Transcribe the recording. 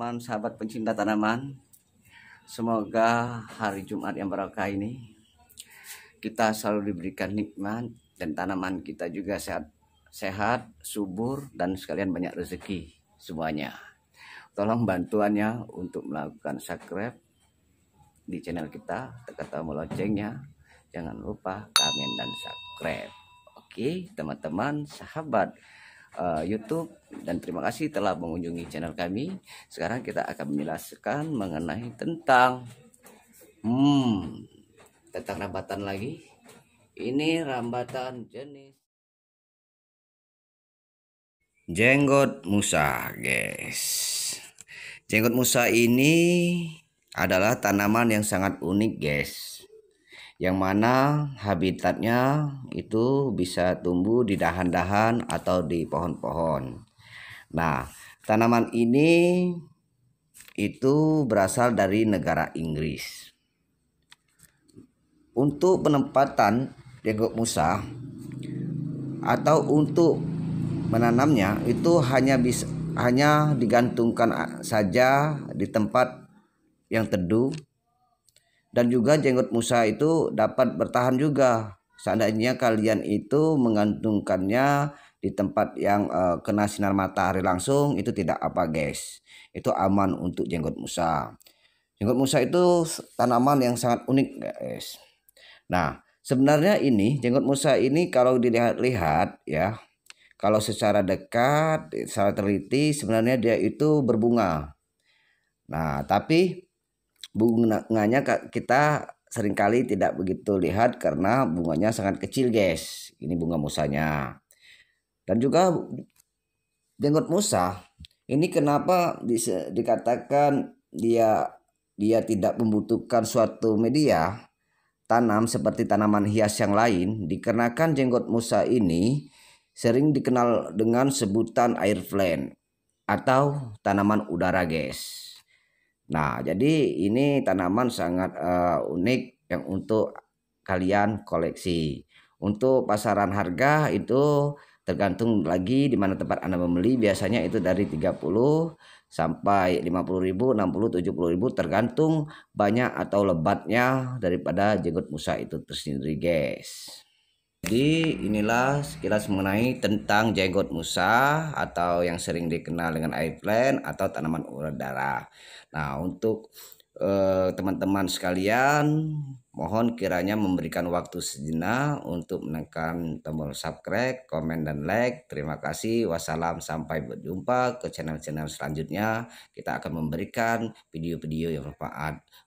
teman-teman sahabat pencinta tanaman Semoga hari Jumat yang berkah ini Kita selalu diberikan nikmat Dan tanaman kita juga sehat Sehat, subur, dan sekalian banyak rezeki Semuanya Tolong bantuannya untuk melakukan subscribe Di channel kita Tekan tombol loncengnya Jangan lupa komen dan subscribe Oke teman-teman sahabat uh, YouTube dan terima kasih telah mengunjungi channel kami. Sekarang kita akan menjelaskan mengenai tentang hmm tentang rambatan lagi. Ini rambatan jenis jenggot musa, guys. Jenggot musa ini adalah tanaman yang sangat unik, guys yang mana habitatnya itu bisa tumbuh di dahan-dahan atau di pohon-pohon. Nah, tanaman ini itu berasal dari negara Inggris. Untuk penempatan Degok Musa atau untuk menanamnya itu hanya bisa hanya digantungkan saja di tempat yang teduh dan juga jenggot Musa itu dapat bertahan juga seandainya kalian itu menggantungkannya di tempat yang uh, kena sinar matahari langsung itu tidak apa guys itu aman untuk jenggot Musa jenggot Musa itu tanaman yang sangat unik guys nah sebenarnya ini jenggot Musa ini kalau dilihat-lihat ya kalau secara dekat secara teliti sebenarnya dia itu berbunga nah tapi bunganya kita seringkali tidak begitu lihat karena bunganya sangat kecil guys ini bunga musanya dan juga jenggot musa ini kenapa di, dikatakan dia dia tidak membutuhkan suatu media tanam seperti tanaman hias yang lain dikarenakan jenggot musa ini sering dikenal dengan sebutan air plant atau tanaman udara guys Nah, jadi ini tanaman sangat uh, unik yang untuk kalian koleksi. Untuk pasaran harga itu tergantung lagi di mana tempat Anda membeli biasanya itu dari 30 sampai 50 ribu 60 70 ribu tergantung banyak atau lebatnya daripada jenggot musa itu tersendiri guys jadi inilah sekilas mengenai tentang jenggot musa atau yang sering dikenal dengan air plant atau tanaman urat darah. Nah untuk eh, teman-teman eh, sekalian mohon kiranya memberikan waktu sejenak untuk menekan tombol subscribe, komen dan like. Terima kasih. Wassalam sampai berjumpa ke channel-channel selanjutnya. Kita akan memberikan video-video yang bermanfaat.